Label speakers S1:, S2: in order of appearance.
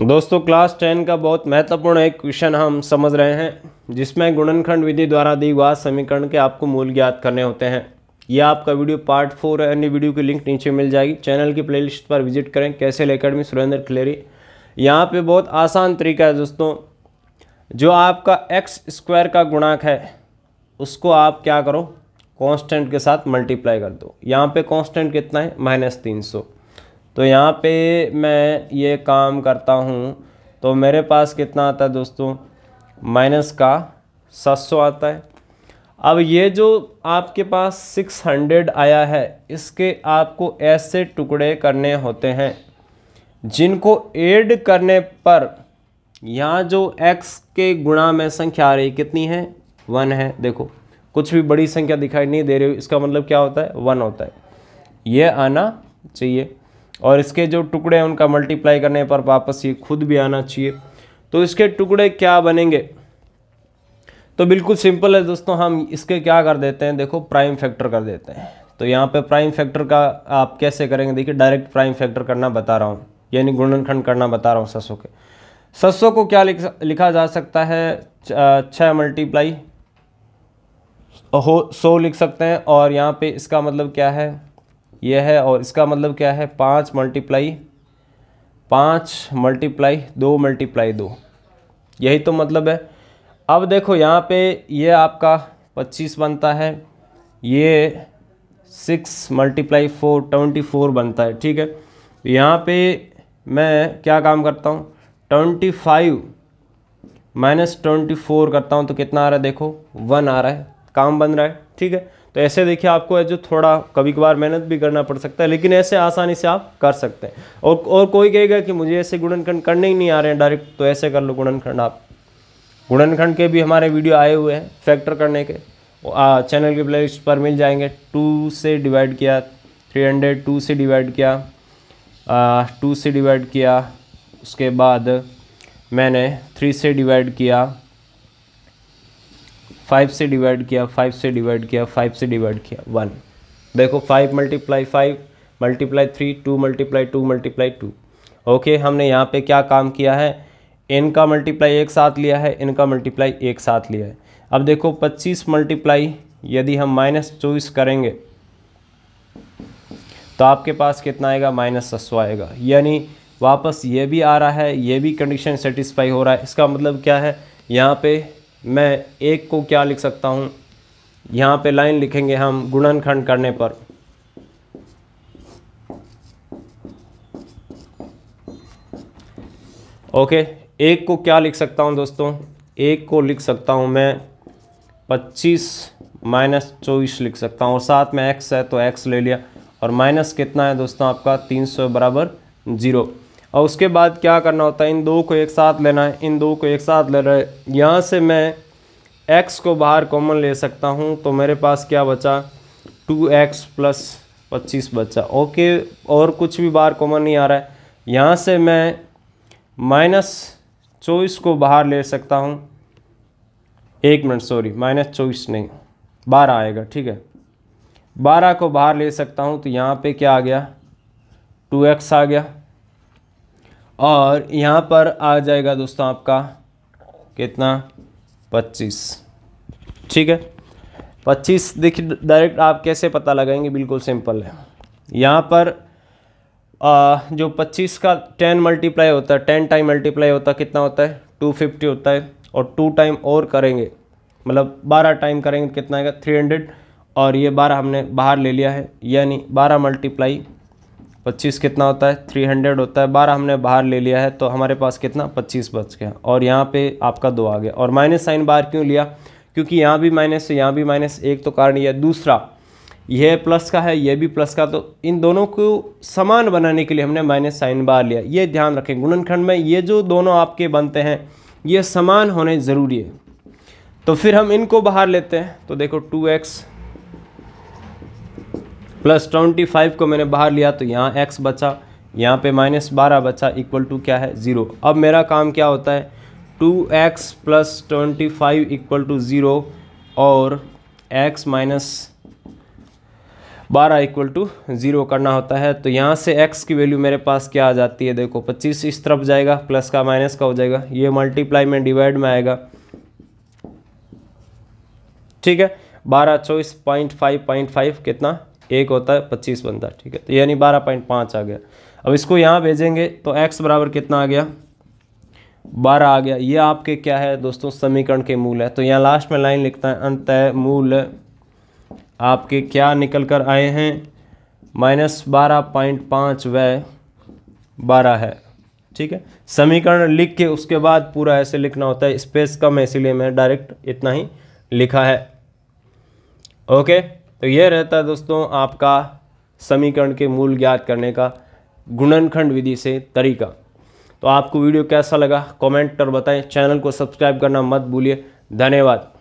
S1: दोस्तों class ten का बहुत महत्वपूर्ण एक क्वेश्चन हम समझ रहे हैं जिसमें गुणनखंड विधि द्वारा दी समीकरण के आपको मूल ज्ञात करने होते हैं यह आपका वीडियो पार्ट फोर है अन्य वीडियो की लिंक नीचे मिल जाएगी चैनल की प्लेलिस्ट पर विजिट करें कैसे अकेडमी सुरेंद्र खिलेरी यहाँ पे बहुत आसान तरीका है दोस्तों जो आपका एक्स स्क्वायर का गुणाक है उसको आप क्या करो कांस्टेंट के साथ मल्टीप्लाई कर दो यहाँ पे कांस्टेंट कितना है माइनस तीन सौ तो यहाँ पे मैं ये काम करता हूँ तो मेरे पास कितना आता है दोस्तों माइनस का सात सौ आता है अब ये जो आपके पास सिक्स हंड्रेड आया है इसके आपको ऐसे टुकड़े करने होते हैं जिनको ऐड करने पर यहाँ जो x के गुणा में संख्या आ रही कितनी है वन है देखो कुछ भी बड़ी संख्या दिखाई नहीं दे रही इसका मतलब क्या होता है वन होता है ये आना चाहिए और इसके जो टुकड़े हैं उनका मल्टीप्लाई करने पर वापस ये खुद भी आना चाहिए तो इसके टुकड़े क्या बनेंगे तो बिल्कुल सिंपल है दोस्तों हम इसके क्या कर देते हैं देखो प्राइम फैक्टर कर देते हैं तो यहाँ पे प्राइम फैक्टर का आप कैसे करेंगे देखिए डायरेक्ट प्राइम फैक्टर करना बता रहा हूँ यानी गुणनखंड करना बता रहा हूँ सरसों के सरसों को क्या लिख, लिखा जा सकता है छः मल्टीप्लाई हो सौ लिख सकते हैं और यहाँ पे इसका मतलब क्या है यह है और इसका मतलब क्या है पाँच मल्टीप्लाई पाँच मल्टीप्लाई दो मल्टीप्लाई दो यही तो मतलब है अब देखो यहाँ पे ये आपका पच्चीस बनता है ये six multiply four twenty four बनता है ठीक है यहाँ पे मैं क्या काम करता हूँ twenty five minus twenty four करता हूँ तो कितना आ रहा है देखो वन आ रहा है काम बन रहा है ठीक है तो ऐसे देखिए आपको है जो थोड़ा कभी कभार मेहनत भी करना पड़ सकता है लेकिन ऐसे आसानी से आप कर सकते हैं और और कोई कहेगा कि मुझे ऐसे गुणनखंड करने ही नहीं आ रहे हैं डायरेक्ट तो ऐसे कर लो गुणनखंड आप गुणनखंड के भी हमारे वीडियो आए हुए हैं फैक्टर करने के आ, चैनल के प्ले पर मिल जाएंगे टू से डिवाइड किया थ्री हंड्रेड टू से डिवाइड किया आ, टू से डिवाइड किया उसके बाद मैंने थ्री से डिवाइड किया फाइव से डिवाइड किया फाइव से डिवाइड किया फाइव से डिवाइड किया वन देखो five multiply five multiply three two multiply two multiply two okay हमने यहाँ पे क्या काम किया है इनका मल्टीप्लाई एक साथ लिया है इनका मल्टीप्लाई एक साथ लिया है अब देखो पच्चीस मल्टीप्लाई यदि हम माइनस चौबीस करेंगे तो आपके पास कितना आएगा माइनस सस्व आएगा यानी वापस ये भी आ रहा है ये भी कंडीशन सेटिस्फाई हो रहा है इसका मतलब क्या है यहाँ पे मैं एक को क्या लिख सकता हूँ यहाँ पे लाइन लिखेंगे हम गुणनखंड करने पर ओके एक को क्या लिख सकता हूँ दोस्तों एक को लिख सकता हूँ मैं पच्चीस माइनस चौबीस लिख सकता हूँ और साथ में एक्स है तो एक्स ले लिया और माइनस कितना है दोस्तों आपका तीन सौ बराबर ज़ीरो और उसके बाद क्या करना होता है इन दो को एक साथ लेना है इन दो को एक साथ ले रहे यहाँ से मैं x को बाहर कॉमन ले सकता हूँ तो मेरे पास क्या बचा टू एक्स प्लस पच्चीस बचा ओके और कुछ भी बाहर कॉमन नहीं आ रहा है यहाँ से मैं माइनस चौबीस को बाहर ले सकता हूँ एक मिनट सॉरी माइनस चौबीस नहीं बारह आएगा ठीक है बारह को बाहर ले सकता हूँ तो यहाँ पे क्या आ गया टू एक्स आ गया और यहाँ पर आ जाएगा दोस्तों आपका कितना पच्चीस ठीक है पच्चीस देखिए डायरेक्ट आप कैसे पता लगाएंगे बिल्कुल सिंपल है यहाँ पर आ, जो पच्चीस का टेन मल्टीप्लाई होता है टेन टाइम मल्टीप्लाई होता है कितना होता है टू फिफ्टी होता है और टू टाइम और करेंगे मतलब बारह टाइम करेंगे तो कितना आएगा थ्री हंड्रेड और ये बारह हमने बाहर ले लिया है यानी बारह मल्टीप्लाई पच्चीस कितना होता है थ्री हंड्रेड होता है बारह हमने बाहर ले लिया है तो हमारे पास कितना पच्चीस बच गया और यहाँ पे आपका दो आ गया और माइनस साइन बाहर क्यों लिया क्योंकि यहाँ भी माइनस है यहाँ भी माइनस एक तो कारण यह दूसरा यह प्लस का है यह भी प्लस का तो इन दोनों को समान बनाने के लिए हमने माइनस साइन बाहर लिया ये ध्यान रखें गुणनखंड में ये जो दोनों आपके बनते हैं ये समान होने ज़रूरी है तो फिर हम इनको बाहर लेते हैं तो देखो two x plus twenty five को मैंने बाहर लिया तो यहाँ एक्स बचा यहाँ पे माइनस बारह बचा इक्वल टू क्या है ज़ीरो अब मेरा काम क्या होता है two x plus twenty five equal to zero और एक्स माइनस बारह इक्वल टू ज़ीरो करना होता है तो यहाँ से एक्स की वैल्यू मेरे पास क्या आ जाती है देखो पच्चीस इस तरफ जाएगा प्लस का माइनस का हो जाएगा ये मल्टीप्लाई में डिवाइड में आएगा ठीक है बारह चौबीस पॉइंट फाइव पॉइंट फाइव कितना एक होता है पच्चीस बनता है ठीक है तो यानी बारह पॉइंट पाँच आ गया अब इसको यहाँ भेजेंगे तो एक्स बराबर कितना आ गया बारह आ गया ये आपके क्या है दोस्तों समीकरण के मूल है तो यहाँ लास्ट में लाइन लिखता है अंत है मूल आपके क्या निकल कर आए हैं माइनस बारह पॉइंट पाँच व बारह है ठीक है समीकरण लिख के उसके बाद पूरा ऐसे लिखना होता है स्पेस कम है इसीलिए मैं डायरेक्ट इतना ही लिखा है ओके तो यह रहता है दोस्तों आपका समीकरण के मूल ज्ञात करने का गुणनखंड विधि से तरीका तो आपको वीडियो कैसा लगा कमेंट कर बताएं चैनल को सब्सक्राइब करना मत भूलिए धन्यवाद